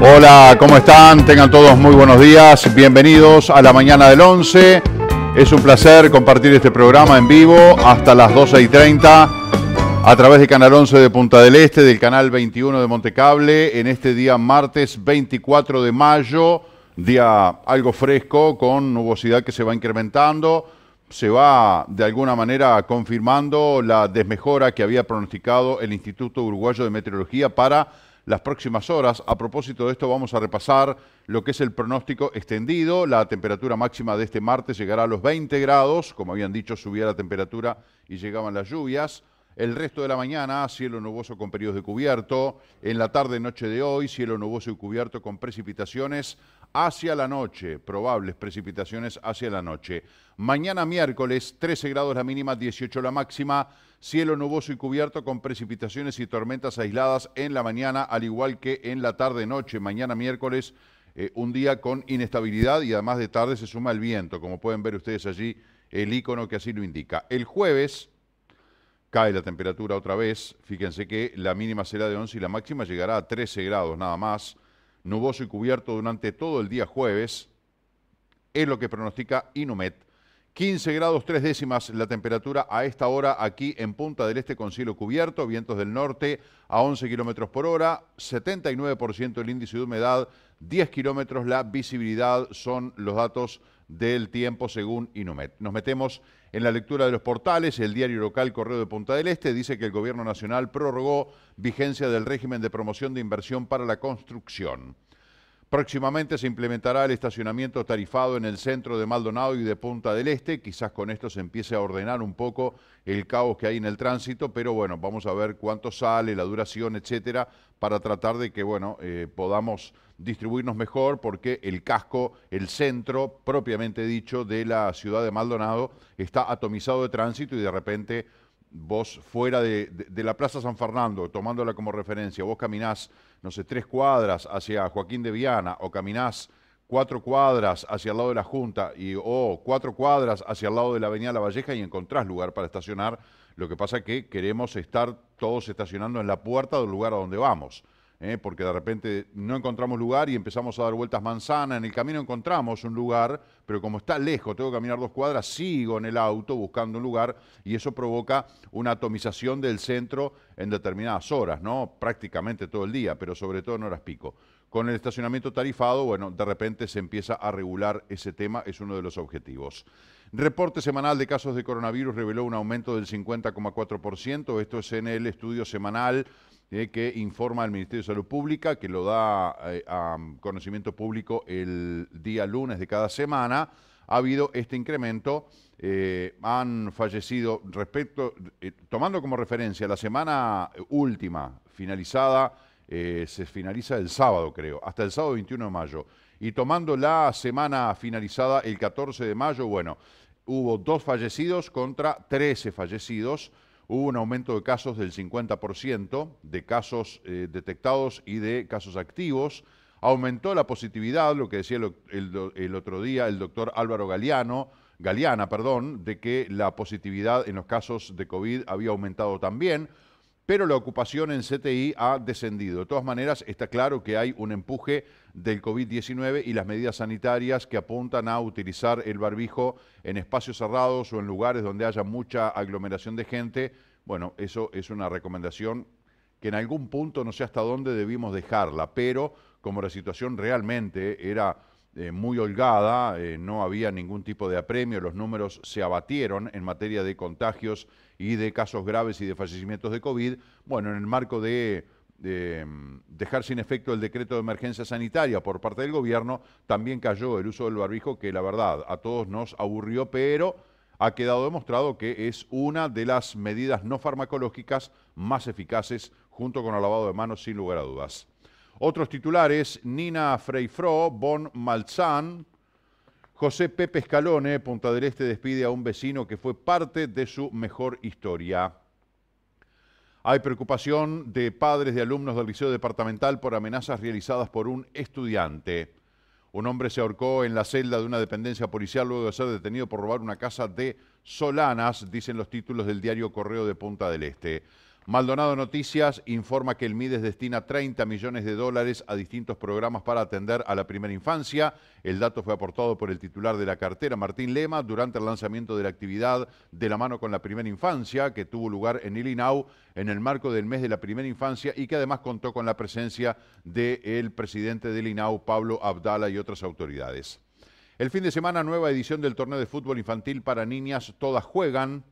Hola, ¿cómo están? Tengan todos muy buenos días. Bienvenidos a la mañana del 11. Es un placer compartir este programa en vivo hasta las 12 y 30 a través de Canal 11 de Punta del Este, del Canal 21 de Montecable, en este día martes 24 de mayo, día algo fresco con nubosidad que se va incrementando. Se va de alguna manera confirmando la desmejora que había pronosticado el Instituto Uruguayo de Meteorología para las próximas horas. A propósito de esto, vamos a repasar lo que es el pronóstico extendido. La temperatura máxima de este martes llegará a los 20 grados. Como habían dicho, subía la temperatura y llegaban las lluvias. El resto de la mañana, cielo nuboso con periodos de cubierto. En la tarde, noche de hoy, cielo nuboso y cubierto con precipitaciones hacia la noche, probables precipitaciones hacia la noche. Mañana miércoles, 13 grados la mínima, 18 la máxima, cielo nuboso y cubierto con precipitaciones y tormentas aisladas en la mañana, al igual que en la tarde-noche. Mañana miércoles, eh, un día con inestabilidad y además de tarde se suma el viento, como pueden ver ustedes allí, el icono que así lo indica. El jueves... Cae la temperatura otra vez, fíjense que la mínima será de 11 y la máxima llegará a 13 grados nada más nuboso y cubierto durante todo el día jueves, es lo que pronostica Inumet. 15 grados tres décimas la temperatura a esta hora aquí en Punta del Este con cielo cubierto, vientos del norte a 11 kilómetros por hora, 79% el índice de humedad, 10 kilómetros la visibilidad son los datos del tiempo según Inumet. Nos metemos en la lectura de los portales. El diario local Correo de Punta del Este dice que el Gobierno Nacional prorrogó vigencia del régimen de promoción de inversión para la construcción. Próximamente se implementará el estacionamiento tarifado en el centro de Maldonado y de Punta del Este. Quizás con esto se empiece a ordenar un poco el caos que hay en el tránsito, pero bueno, vamos a ver cuánto sale, la duración, etcétera, para tratar de que, bueno, eh, podamos distribuirnos mejor porque el casco, el centro, propiamente dicho, de la ciudad de Maldonado está atomizado de tránsito y de repente vos fuera de, la Plaza San Fernando, tomándola como referencia, vos caminás, no sé, tres cuadras hacia Joaquín de Viana o caminás cuatro cuadras hacia el lado de la Junta y o cuatro cuadras hacia el lado de la Avenida La Valleja y encontrás lugar para estacionar. Lo que pasa es que queremos estar todos estacionando en la puerta del lugar a donde vamos. ¿eh? porque de repente no encontramos lugar y empezamos a dar vueltas manzana, en el camino encontramos un lugar, pero como está lejos, tengo que caminar dos cuadras, sigo en el auto buscando un lugar y eso provoca una atomización del centro en determinadas horas, ¿no? prácticamente todo el día, pero sobre todo en horas pico. Con el estacionamiento tarifado, bueno, de repente se empieza a regular ese tema, es uno de los objetivos. Reporte semanal de casos de coronavirus reveló un aumento del 50,4%. Esto es en el estudio semanal eh, que informa el Ministerio de Salud Pública, que lo da eh, a conocimiento público el día lunes de cada semana. Ha habido este incremento. Eh, han fallecido respecto, tomando como referencia la semana última, finalizada, se finaliza el sábado, creo, hasta el sábado 21 de mayo y tomando la semana finalizada el 14 de mayo, bueno, hubo dos fallecidos contra 13 fallecidos, hubo un aumento de casos del 50% de casos eh, detectados y de casos activos, aumentó la positividad, lo que decía el, otro día el doctor Álvaro Galiano, Galeana, perdón, de que la positividad en los casos de COVID había aumentado también pero la ocupación en CTI ha descendido. De todas maneras, está claro que hay un empuje del COVID-19 y las medidas sanitarias que apuntan a utilizar el barbijo en espacios cerrados o en lugares donde haya mucha aglomeración de gente. Bueno, eso es una recomendación que en algún punto no sé hasta dónde debimos dejarla, pero como la situación realmente era eh, muy holgada, eh, no había ningún tipo de apremio, los números se abatieron en materia de contagios y de casos graves y de fallecimientos de COVID. Bueno, en el marco de de mm, dejar sin efecto el decreto de emergencia sanitaria por parte del gobierno, también cayó el uso del barbijo, que la verdad a todos nos aburrió, pero ha quedado demostrado que es una de las medidas no farmacológicas más eficaces junto con el lavado de manos, sin lugar a dudas. Otros titulares, Nina Freifro, Bon Malzán, José Pepe Escalone, Punta del Este despide a un vecino que fue parte de su mejor historia. Hay preocupación de padres de alumnos del Liceo Departamental por amenazas realizadas por un estudiante. Un hombre se ahorcó en la celda de una dependencia policial luego de ser detenido por robar una casa de Solanas, dicen los títulos del diario Correo de Punta del Este. Maldonado Noticias informa que el Mides destina 30 millones de dólares a distintos programas para atender a la primera infancia. El dato fue aportado por el titular de la cartera, Martín Lema, durante el lanzamiento de la actividad de la mano con la primera infancia que tuvo lugar en Ilinau en el marco del mes de la primera infancia y que además contó con la presencia del presidente de INAU, Pablo Abdala, y otras autoridades. El fin de semana, nueva edición del torneo de fútbol infantil para niñas, todas juegan.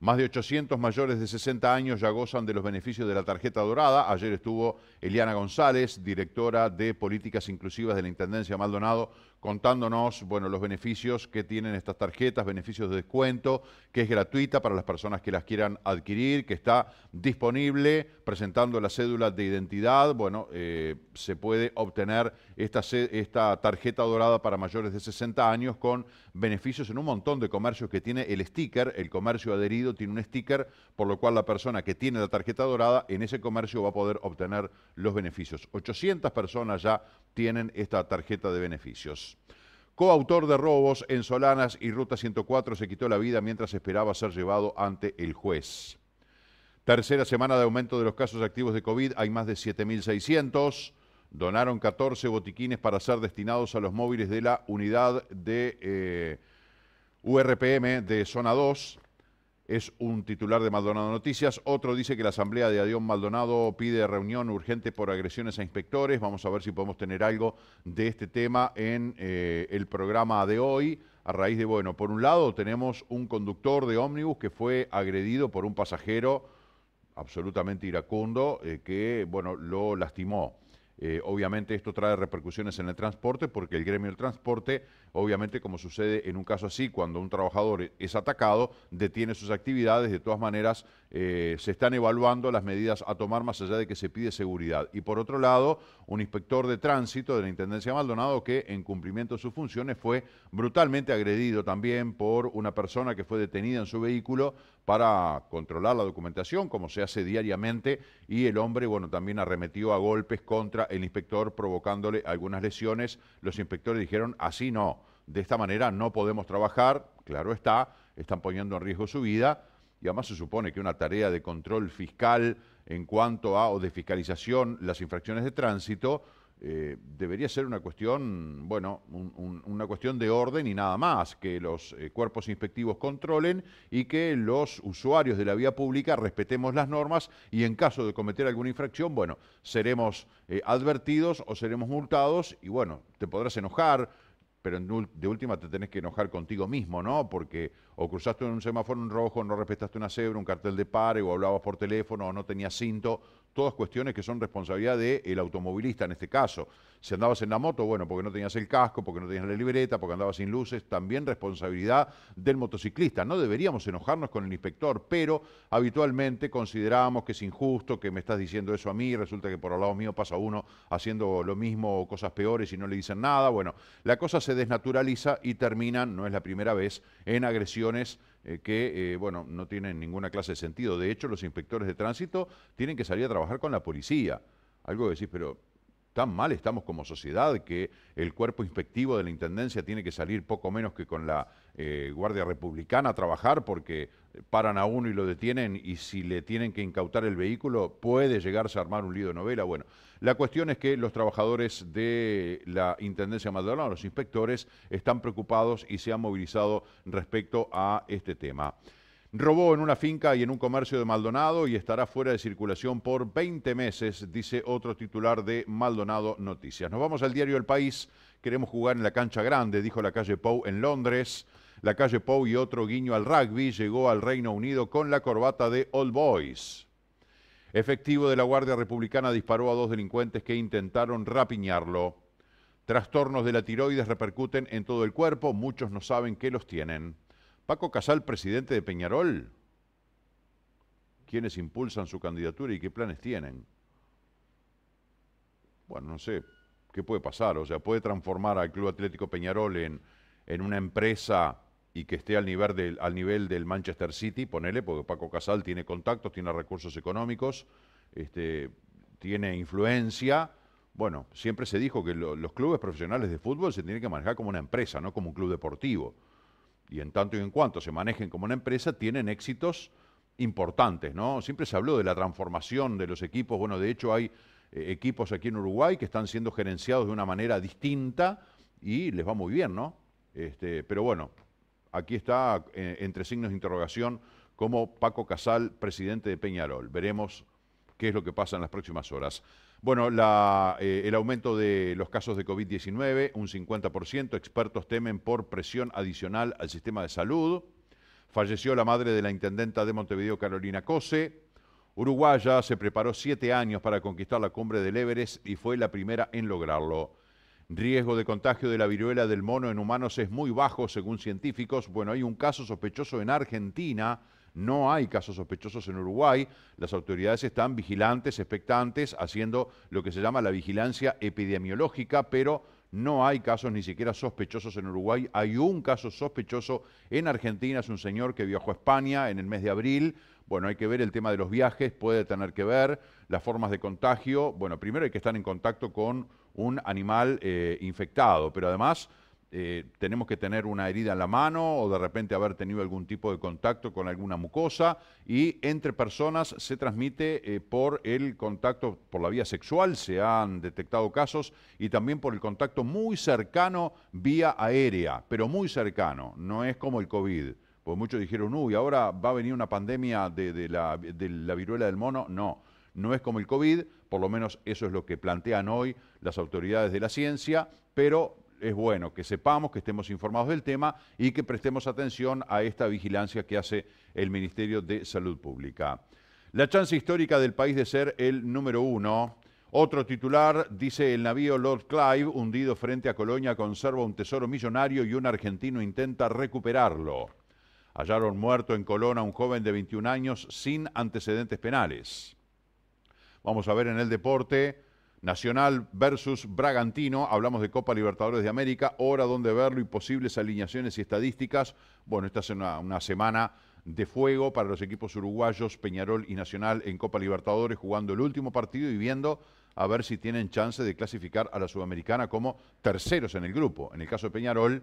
Más de 800 mayores de 60 años ya gozan de los beneficios de la tarjeta dorada. Ayer estuvo Eliana González, directora de Políticas Inclusivas de la Intendencia Maldonado, contándonos bueno, los beneficios que tienen estas tarjetas, beneficios de descuento, que es gratuita para las personas que las quieran adquirir, que está disponible presentando la cédula de identidad. Bueno, eh, se puede obtener esta, esta tarjeta dorada para mayores de 60 años con beneficios en un montón de comercios que tiene el sticker. El comercio adherido tiene un sticker, por lo cual la persona que tiene la tarjeta dorada en ese comercio va a poder obtener los beneficios. 800 personas ya tienen esta tarjeta de beneficios. Coautor de robos en Solanas y Ruta 104 se quitó la vida mientras esperaba ser llevado ante el juez. Tercera semana de aumento de los casos activos de COVID, hay más de 7.600. Donaron 14 botiquines para ser destinados a los móviles de la unidad de eh, URPM de Zona 2 es un titular de Maldonado Noticias. Otro dice que la asamblea de Adión Maldonado pide reunión urgente por agresiones a inspectores. Vamos a ver si podemos tener algo de este tema en eh, el programa de hoy. A raíz de, bueno, por un lado tenemos un conductor de ómnibus que fue agredido por un pasajero absolutamente iracundo eh, que, bueno, lo lastimó. Eh, obviamente esto trae repercusiones en el transporte porque el gremio del transporte, obviamente como sucede en un caso así, cuando un trabajador es atacado, detiene sus actividades, de todas maneras eh, se están evaluando las medidas a tomar más allá de que se pide seguridad. Y por otro lado, un inspector de tránsito de la Intendencia Maldonado que en cumplimiento de sus funciones fue brutalmente agredido también por una persona que fue detenida en su vehículo para controlar la documentación, como se hace diariamente, y el hombre, bueno, también arremetió a golpes contra el inspector provocándole algunas lesiones. Los inspectores dijeron, así no, de esta manera no podemos trabajar, claro está, están poniendo en riesgo su vida y además se supone que una tarea de control fiscal en cuanto a, o de fiscalización, las infracciones de tránsito, eh, debería ser una cuestión, bueno, una cuestión de orden y nada más, que los eh, cuerpos inspectivos controlen y que los usuarios de la vía pública respetemos las normas y en caso de cometer alguna infracción, bueno, seremos eh, advertidos o seremos multados y bueno, te podrás enojar, pero de última te tenés que enojar contigo mismo, ¿no? Porque o cruzaste un semáforo en rojo, no respetaste una cebra, un cartel de pare, o hablabas por teléfono, o no tenías cinto todas cuestiones que son responsabilidad del automovilista en este caso. Si andabas en la moto, bueno, porque no tenías el casco, porque no tenías la libreta, porque andabas sin luces, también responsabilidad del motociclista. No deberíamos enojarnos con el inspector, pero habitualmente consideramos que es injusto, que me estás diciendo eso a mí, resulta que por al lado mío pasa uno haciendo lo mismo o cosas peores y no le dicen nada. Bueno, la cosa se desnaturaliza y terminan, no es la primera vez, en agresiones eh, que, eh, bueno, no tienen ninguna clase de sentido. De hecho, los inspectores de tránsito tienen que salir a trabajar con la policía. Algo que decís, pero tan mal estamos como sociedad que el cuerpo inspectivo de la Intendencia tiene que salir poco menos que con la eh, Guardia Republicana a trabajar porque paran a uno y lo detienen y si le tienen que incautar el vehículo puede llegarse a armar un lío de novela. Bueno, la cuestión es que los trabajadores de la Intendencia Maldonado, los inspectores, están preocupados y se han movilizado respecto a este tema. Robó en una finca y en un comercio de Maldonado y estará fuera de circulación por 20 meses, dice otro titular de Maldonado Noticias. Nos vamos al diario El País, queremos jugar en la cancha grande, dijo la calle Pou en Londres. La calle Pou y otro guiño al rugby llegó al Reino Unido con la corbata de All Boys. Efectivo de la Guardia Republicana disparó a dos delincuentes que intentaron rapiñarlo. Trastornos de la tiroides repercuten en todo el cuerpo, muchos no saben que los tienen. Paco Casal, presidente de Peñarol. ¿Quiénes impulsan su candidatura y qué planes tienen? Bueno, no sé, ¿qué puede pasar? O sea, puede transformar al Club Atlético Peñarol en, en una empresa y que esté al nivel, del, nivel del Manchester City, ponele, porque Paco Casal tiene contactos, tiene recursos económicos, este, tiene influencia. Bueno, siempre se dijo que los clubes profesionales de fútbol se tienen que manejar como una empresa, no como un club deportivo. Y en tanto y en cuanto se manejen como una empresa, tienen éxitos importantes, ¿no? Siempre se habló de la transformación de los equipos. Bueno, de hecho hay eh, equipos aquí en Uruguay que están siendo gerenciados de una manera distinta y les va muy bien, ¿no? Este, pero bueno, Aquí está, eh, entre signos de interrogación, como Paco Casal, presidente de Peñarol. Veremos qué es lo que pasa en las próximas horas. Bueno, eh, el aumento de los casos de COVID-19, un 50%, expertos temen por presión adicional al sistema de salud. Falleció la madre de la intendenta de Montevideo, Carolina Cose. Uruguaya se preparó siete años para conquistar la cumbre del Everest y fue la primera en lograrlo riesgo de contagio de la viruela del mono en humanos es muy bajo, según científicos. Bueno, hay un caso sospechoso en Argentina. No hay casos sospechosos en Uruguay. Las autoridades están vigilantes, expectantes, haciendo lo que se llama la vigilancia epidemiológica, pero no hay casos ni siquiera sospechosos en Uruguay. Hay un caso sospechoso en Argentina, es un señor que viajó a España en el mes de abril. Bueno, hay que ver el tema de los viajes, puede tener que ver las formas de contagio. Bueno, primero hay que estar en contacto con un animal eh, infectado, pero además eh, tenemos que tener una herida en la mano o de repente haber tenido algún tipo de contacto con alguna mucosa y entre personas se transmite eh, por el contacto por la vía sexual, se han detectado casos y también por el contacto muy cercano vía aérea, pero muy cercano, no es como el COVID. Porque muchos dijeron, uy, ahora va a venir una pandemia de la viruela del mono. No, no es como el COVID, por lo menos eso es lo que plantean hoy las autoridades de la ciencia, pero es bueno que sepamos, que estemos informados del tema y que prestemos atención a esta vigilancia que hace el Ministerio de Salud Pública. La chance histórica del país de ser el número uno. Otro titular dice el navío Lord Clive, hundido frente a Colonia, conserva un tesoro millonario y un argentino intenta recuperarlo. Hallaron muerto en Colona un joven de 21 años sin antecedentes penales. Vamos a ver en el deporte. Nacional versus Bragantino, hablamos de Copa Libertadores de América, hora donde verlo y posibles alineaciones y estadísticas. Bueno, esta es una, una semana de fuego para los equipos uruguayos, Peñarol y Nacional en Copa Libertadores, jugando el último partido y viendo a ver si tienen chance de clasificar a la Sudamericana como terceros en el grupo. En el caso de Peñarol,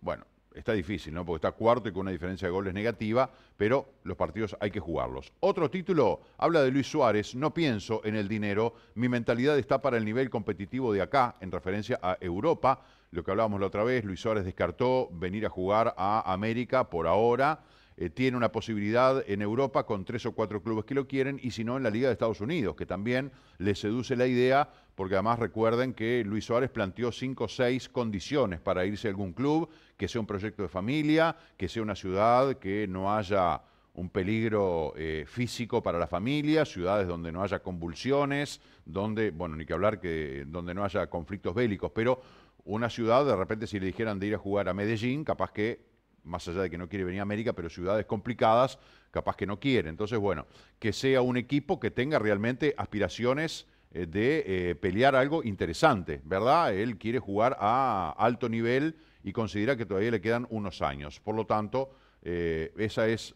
bueno, está difícil, ¿no? Porque está cuarto y con una diferencia de goles negativa, pero los partidos hay que jugarlos. Otro título habla de Luis Suárez, no pienso en el dinero, mi mentalidad está para el nivel competitivo de acá, en referencia a Europa, lo que hablábamos la otra vez, Luis Suárez descartó venir a jugar a América por ahora. Eh, tiene una posibilidad en Europa con tres o cuatro clubes que lo quieren y si no en la Liga de Estados Unidos, que también le seduce la idea, porque además recuerden que Luis Suárez planteó cinco o seis condiciones para irse a algún club, que sea un proyecto de familia, que sea una ciudad, que no haya un peligro eh, físico para la familia, ciudades donde no haya convulsiones, donde, bueno, ni que hablar que donde no haya conflictos bélicos, pero una ciudad, de repente si le dijeran de ir a jugar a Medellín, capaz que más allá de que no quiere venir a América, pero ciudades complicadas, capaz que no quiere. Entonces, bueno, que sea un equipo que tenga realmente aspiraciones eh, de eh, pelear algo interesante, ¿verdad? Él quiere jugar a alto nivel y considera que todavía le quedan unos años. Por lo tanto, eh, esa es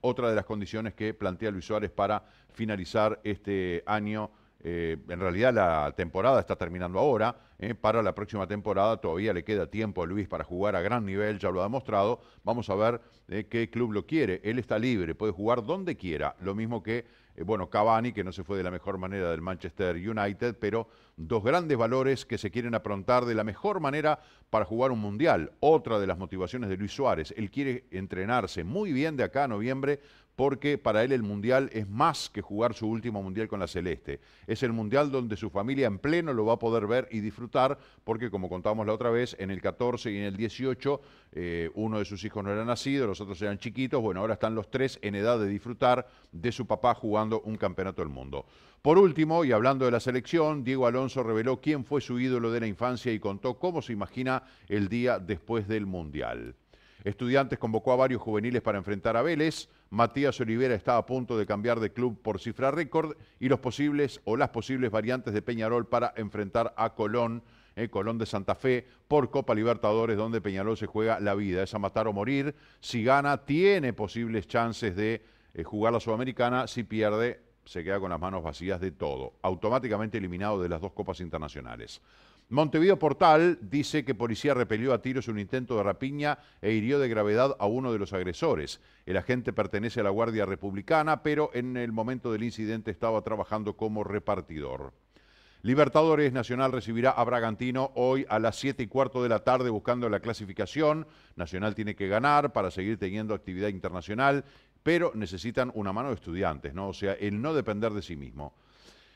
otra de las condiciones que plantea Luis Suárez para finalizar este año eh, en realidad la temporada está terminando ahora, eh, para la próxima temporada todavía le queda tiempo a Luis para jugar a gran nivel, ya lo ha demostrado, vamos a ver eh, qué club lo quiere, él está libre, puede jugar donde quiera, lo mismo que, bueno, Cavani, que no se fue de la mejor manera del Manchester United, pero dos grandes valores que se quieren aprontar de la mejor manera para jugar un mundial. Otra de las motivaciones de Luis Suárez, él quiere entrenarse muy bien de acá a noviembre porque para él el Mundial es más que jugar su último Mundial con la Celeste. Es el Mundial donde su familia en pleno lo va a poder ver y disfrutar, porque como contábamos la otra vez, en el 14 y en el 18, eh, uno de sus hijos no era nacido, los otros eran chiquitos, bueno, ahora están los tres en edad de disfrutar de su papá jugando un campeonato del mundo. Por último, y hablando de la selección, Diego Alonso reveló quién fue su ídolo de la infancia y contó cómo se imagina el día después del Mundial. Estudiantes convocó a varios juveniles para enfrentar a Vélez. Matías Olivera está a punto de cambiar de club por cifra récord y los posibles o las posibles variantes de Peñarol para enfrentar a Colón. Eh, Colón de Santa Fe por Copa Libertadores, donde Peñarol se juega la vida. Es a matar o morir. Si gana, tiene posibles chances de eh, jugar la Sudamericana. Si pierde, se queda con las manos vacías de todo. Automáticamente eliminado de las dos Copas Internacionales. Montevideo Portal dice que policía repelió a tiros un intento de rapiña e hirió de gravedad a uno de los agresores. El agente pertenece a la Guardia Republicana, pero en el momento del incidente estaba trabajando como repartidor. Libertadores Nacional recibirá a Bragantino hoy a las 7 y cuarto de la tarde buscando la clasificación. Nacional tiene que ganar para seguir teniendo actividad internacional, pero necesitan una mano de estudiantes, ¿no? O sea, el no depender de sí mismo.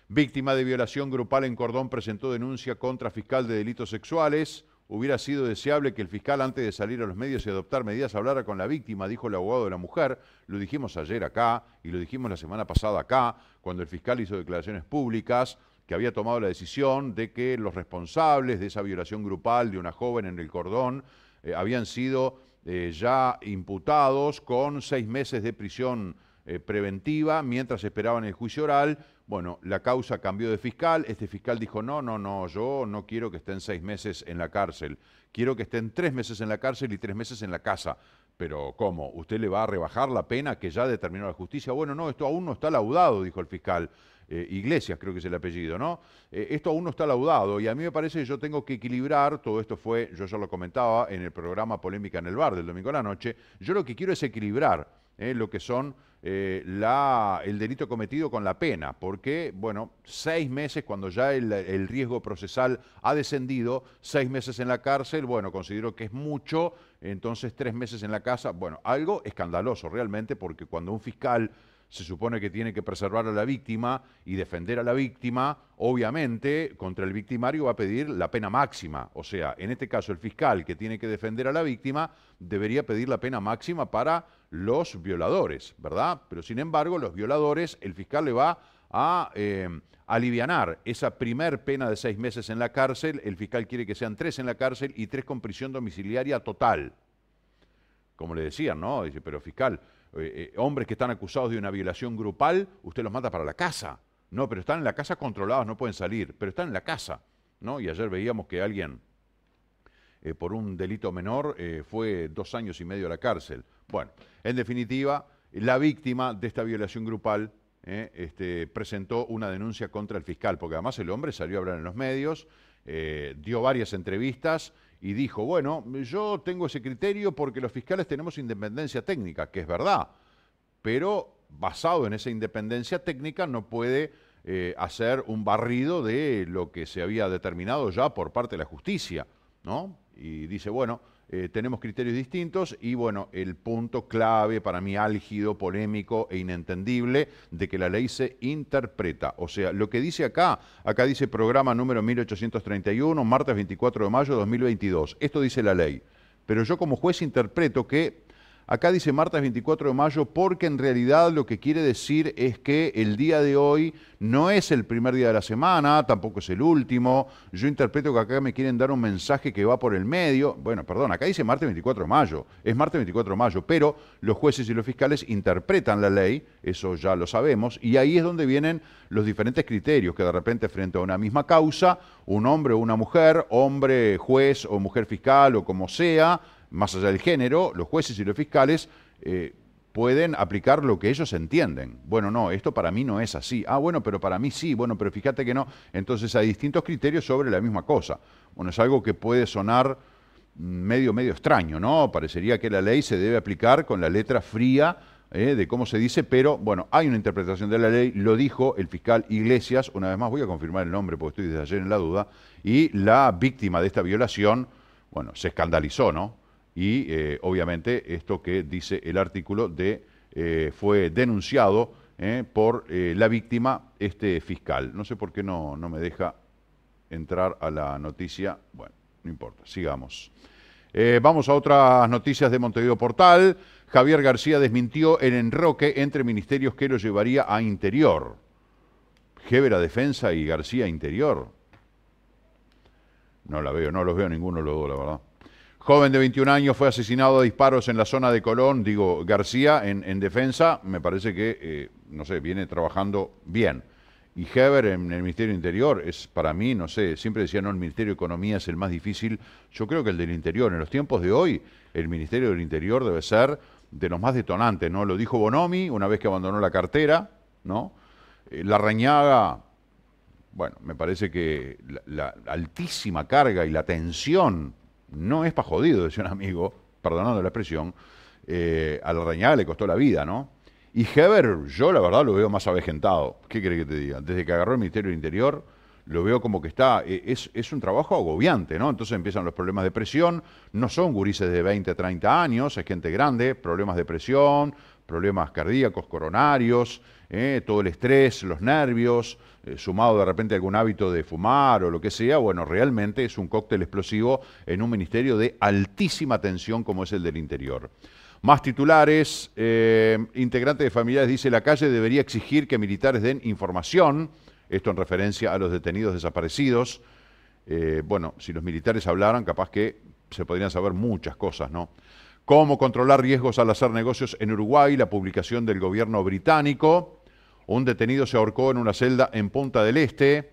Víctima de violación grupal en Cordón presentó denuncia contra fiscal de delitos sexuales. Hubiera sido deseable que el fiscal, antes de salir a los medios y adoptar medidas, hablara con la víctima, dijo el abogado de la mujer. Lo dijimos ayer acá y lo dijimos la semana pasada acá, cuando el fiscal hizo declaraciones públicas que había tomado la decisión de que los responsables de esa violación grupal de una joven en el cordón eh, habían sido eh, ya imputados con seis meses de prisión eh, preventiva mientras esperaban el juicio oral. Bueno, la causa cambió de fiscal, este fiscal dijo, no, no, no, yo no quiero que estén seis meses en la cárcel, quiero que estén tres meses en la cárcel y tres meses en la casa. Pero ¿cómo? ¿Usted le va a rebajar la pena que ya determinó la justicia? Bueno, no, esto aún no está laudado, dijo el fiscal. Eh, Iglesias creo que es el apellido, ¿no? Eh, esto aún no está laudado y a mí me parece que yo tengo que equilibrar, todo esto fue, yo ya lo comentaba en el programa Polémica en el Bar del domingo a la noche, yo lo que quiero es equilibrar eh, lo que son eh, la, el delito cometido con la pena, porque, bueno, seis meses cuando ya el, riesgo procesal ha descendido, seis meses en la cárcel, bueno, considero que es mucho, entonces tres meses en la casa, bueno, algo escandaloso realmente, porque cuando un fiscal se supone que tiene que preservar a la víctima y defender a la víctima, obviamente contra el victimario va a pedir la pena máxima. O sea, en este caso el fiscal que tiene que defender a la víctima debería pedir la pena máxima para los violadores, ¿verdad? Pero sin embargo, los violadores, el fiscal le va a eh, alivianar esa primer pena de seis meses en la cárcel, el fiscal quiere que sean tres en la cárcel y tres con prisión domiciliaria total. Como le decía ¿no? Dice, pero fiscal, eh, eh, hombres que están acusados de una violación grupal, usted los mata para la casa. No, pero están en la casa controlados, no pueden salir, pero están en la casa. ¿no? Y ayer veíamos que alguien, eh, por un delito menor, fue dos años y medio a la cárcel. Bueno, en definitiva, la víctima de esta violación grupal este, presentó una denuncia contra el fiscal, porque además el hombre salió a hablar en los medios, dio varias entrevistas y dijo, bueno, yo tengo ese criterio porque los fiscales tenemos independencia técnica, que es verdad, pero basado en esa independencia técnica no puede eh, hacer un barrido de lo que se había determinado ya por parte de la justicia, ¿no? Y dice, bueno, eh, tenemos criterios distintos y bueno, el punto clave para mí álgido, polémico e inentendible de que la ley se interpreta. O sea, lo que dice acá, acá dice programa número 1831, martes 24 de mayo de 2022. Esto dice la ley. Pero yo como juez interpreto que Acá dice martes 24 de mayo porque en realidad lo que quiere decir es que el día de hoy no es el primer día de la semana, tampoco es el último. Yo interpreto que acá me quieren dar un mensaje que va por el medio. Bueno, perdón, acá dice martes 24 de mayo, es martes 24 de mayo, pero los jueces y los fiscales interpretan la ley, eso ya lo sabemos, y ahí es donde vienen los diferentes criterios que de repente frente a una misma causa, un hombre o una mujer, hombre juez o mujer fiscal o como sea, más allá del género, los jueces y los fiscales eh, pueden aplicar lo que ellos entienden. Bueno, no, esto para mí no es así. Ah, bueno, pero para mí sí, bueno, pero fíjate que no. Entonces hay distintos criterios sobre la misma cosa. Bueno, es algo que puede sonar medio, medio extraño, ¿no? Parecería que la ley se debe aplicar con la letra fría eh, de cómo se dice, pero bueno, hay una interpretación de la ley, lo dijo el fiscal Iglesias, una vez más voy a confirmar el nombre porque estoy desde ayer en la duda, y la víctima de esta violación, bueno, se escandalizó, ¿no? y eh, obviamente esto que dice el artículo de eh, fue denunciado eh, por la víctima, este fiscal. No sé por qué no, no me deja entrar a la noticia. Bueno, no importa, sigamos. vamos a otras noticias de Montevideo Portal. Javier García desmintió el enroque entre ministerios que lo llevaría a Interior. Gébera Defensa y García Interior. No la veo, no los veo ninguno los dos, la verdad. Joven de 21 años fue asesinado a disparos en la zona de Colón, digo, García, en, defensa. Me parece que, eh, no sé, viene trabajando bien. Y Heber en el Ministerio Interior es para mí, no sé, siempre decía no, el Ministerio de Economía es el más difícil. Yo creo que el del Interior, en los tiempos de hoy, el Ministerio del Interior debe ser de los más detonantes, ¿no? Lo dijo Bonomi una vez que abandonó la cartera, ¿no? Eh, la Reñaga, bueno, me parece que la altísima carga y la tensión no es para jodido, decía un amigo, perdonando la expresión, eh, a la reñada le costó la vida, ¿no? Y Heber, yo la verdad lo veo más avejentado. ¿Qué crees que te diga? Desde que agarró el Ministerio del Interior, lo veo como que está. Eh, es, es, un trabajo agobiante, ¿no? Entonces empiezan los problemas de presión. No son gurises de 20, 30 años, es gente grande, problemas de presión, problemas cardíacos, coronarios, ¿eh? todo el estrés, los nervios, eh, sumado de repente a algún hábito de fumar o lo que sea, bueno, realmente es un cóctel explosivo en un ministerio de altísima tensión como es el del interior. Más titulares, eh, integrante de familiares dice, la calle debería exigir que militares den información, esto en referencia a los detenidos desaparecidos. bueno, si los militares hablaran, capaz que se podrían saber muchas cosas, ¿no? Cómo controlar riesgos al hacer negocios en Uruguay, la publicación del gobierno británico. Un detenido se ahorcó en una celda en Punta del Este.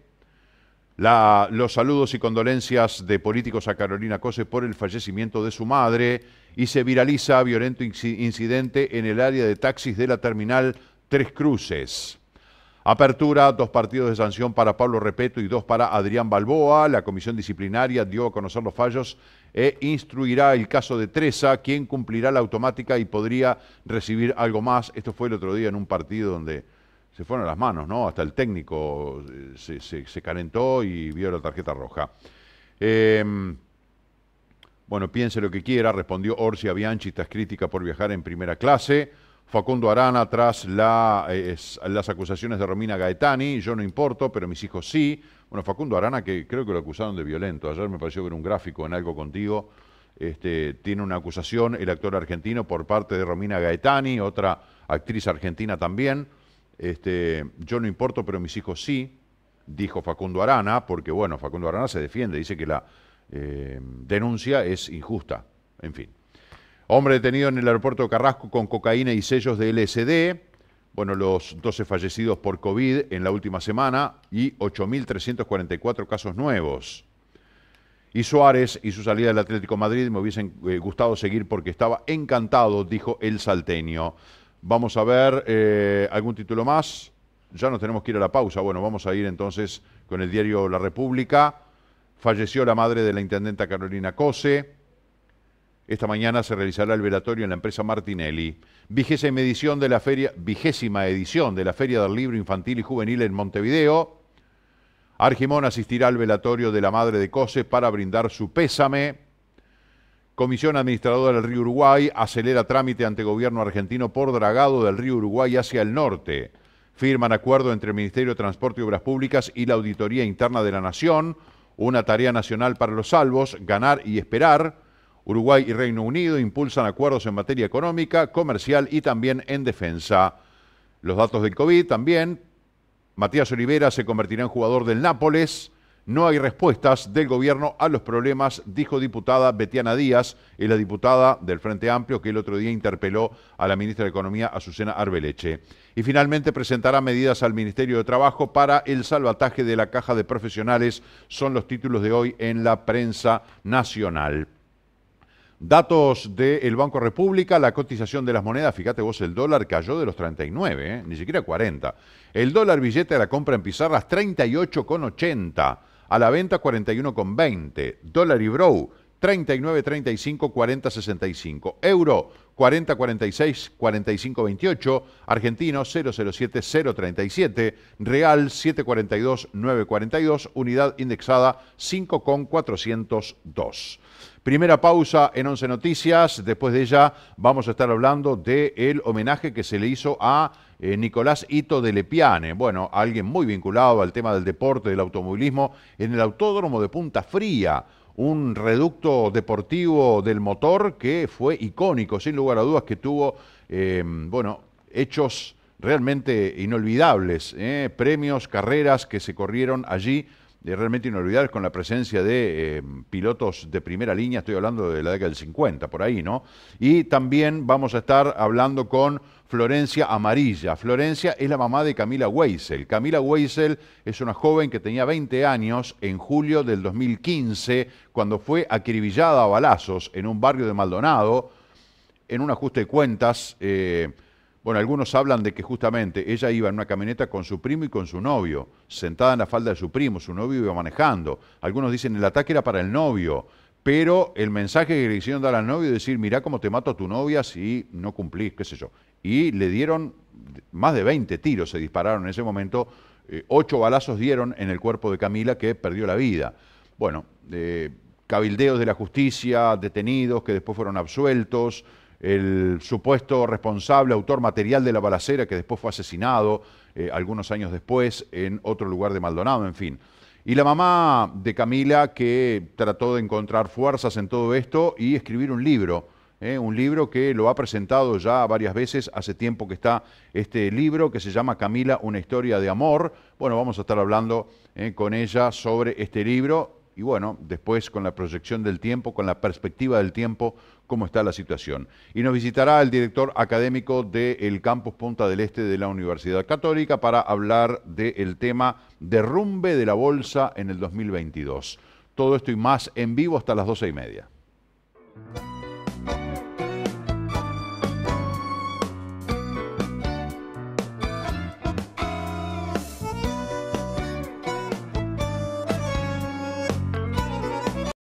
los saludos y condolencias de políticos a Carolina Cose por el fallecimiento de su madre y se viraliza violento incidente en el área de taxis de la terminal Tres Cruces. Apertura, dos partidos de sanción para Pablo Repeto y dos para Adrián Balboa. La comisión disciplinaria dio a conocer los fallos e instruirá el caso de Treza, quien cumplirá la automática y podría recibir algo más. Esto fue el otro día en un partido donde se fueron las manos, ¿no? Hasta el técnico eh, se, se, calentó y vio la tarjeta roja. Em, bueno, piense lo que quiera, respondió Orsi. Bianchi tras crítica por viajar en primera clase. Facundo Arana tras eh, las acusaciones de Romina Gaetani, yo no importo, pero mis hijos sí. Bueno, Facundo Arana, que creo que lo acusaron de violento, ayer me pareció ver un gráfico en algo contigo, este, tiene una acusación el actor argentino por parte de Romina Gaetani, otra actriz argentina también. Este, yo no importo, pero mis hijos sí, dijo Facundo Arana, porque bueno, Facundo Arana se defiende, dice que la eh, denuncia es injusta. En fin. Hombre detenido en el aeropuerto de Carrasco con cocaína y sellos de LSD. Bueno, los 12 fallecidos por COVID en la última semana y 8.344 casos nuevos. Y Suárez y su salida del Atlético Madrid me hubiesen eh, gustado seguir porque estaba encantado, dijo el salteño. Vamos a ver eh, algún título más. Ya nos tenemos que ir a la pausa. Bueno, vamos a ir entonces con el diario La República. Falleció la madre de la intendenta Carolina Cose. Esta mañana se realizará el velatorio en la empresa Martinelli. Vigésima edición de la feria, vigésima edición de la Feria del Libro Infantil y Juvenil en Montevideo. Argimón asistirá al velatorio de la madre de Cose para brindar su pésame. Comisión Administradora del Río Uruguay acelera trámite ante gobierno argentino por dragado del Río Uruguay hacia el norte. Firman acuerdo entre el Ministerio de Transporte y Obras Públicas y la Auditoría Interna de la Nación. Una tarea nacional para los salvos, ganar y esperar. Uruguay y Reino Unido impulsan acuerdos en materia económica, comercial y también en defensa. Los datos del COVID también. Matías Olivera se convertirá en jugador del Nápoles. No hay respuestas del gobierno a los problemas, dijo diputada Betiana Díaz, y la diputada del Frente Amplio que el otro día interpeló a la ministra de Economía, Azucena Arbeleche. Y finalmente presentará medidas al Ministerio de Trabajo para el salvataje de la caja de profesionales, son los títulos de hoy en la prensa nacional. Datos del Banco República, la cotización de las monedas, fíjate vos, el dólar cayó de los 39, ¿eh? ni siquiera 40. El dólar billete de la compra en pizarras, 38,80 a la venta 41,20. Dólar y Brow 39, 35, 40, 65. Euro 40, 46, 45, 28. Argentino 007, 037. Real 742, 942. Unidad indexada 5,402. Primera pausa en 11 Noticias. Después de ella vamos a estar hablando del homenaje que se le hizo a eh, Nicolás Ito de Lepiane, bueno, alguien muy vinculado al tema del deporte, del automovilismo, en el Autódromo de Punta Fría, un reducto deportivo del motor que fue icónico, sin lugar a dudas, que tuvo, eh, bueno, hechos realmente inolvidables, eh, premios, carreras que se corrieron allí realmente inolvidables con la presencia de pilotos de primera línea, estoy hablando de la década del 50, por ahí, ¿no? Y también vamos a estar hablando con Florencia Amarilla. Florencia es la mamá de Camila Weisel. Camila Weisel es una joven que tenía 20 años en julio del 2015, cuando fue acribillada a balazos en un barrio de Maldonado, en un ajuste de cuentas. Eh, bueno, algunos hablan de que justamente ella iba en una camioneta con su primo y con su novio, sentada en la falda de su primo, su novio iba manejando. Algunos dicen el ataque era para el novio, pero el mensaje que le hicieron dar al novio es decir, mirá cómo te mato a tu novia si no cumplís, qué sé yo y le dieron más de 20 tiros, se dispararon en ese momento, eh, ocho balazos dieron en el cuerpo de Camila que perdió la vida. Bueno, eh, cabildeos de la justicia, detenidos que después fueron absueltos, el supuesto responsable, autor material de la balacera que después fue asesinado eh, algunos años después en otro lugar de Maldonado, en fin. Y la mamá de Camila que trató de encontrar fuerzas en todo esto y escribir un libro ¿eh? un libro que lo ha presentado ya varias veces, hace tiempo que está este libro que se llama Camila, una historia de amor. Bueno, vamos a estar hablando ¿eh? con ella sobre este libro y bueno, después con la proyección del tiempo, con la perspectiva del tiempo, cómo está la situación. Y nos visitará el director académico del campus Punta del Este de la Universidad Católica para hablar del tema derrumbe de la bolsa en el 2022. Todo esto y más en vivo hasta las doce y media.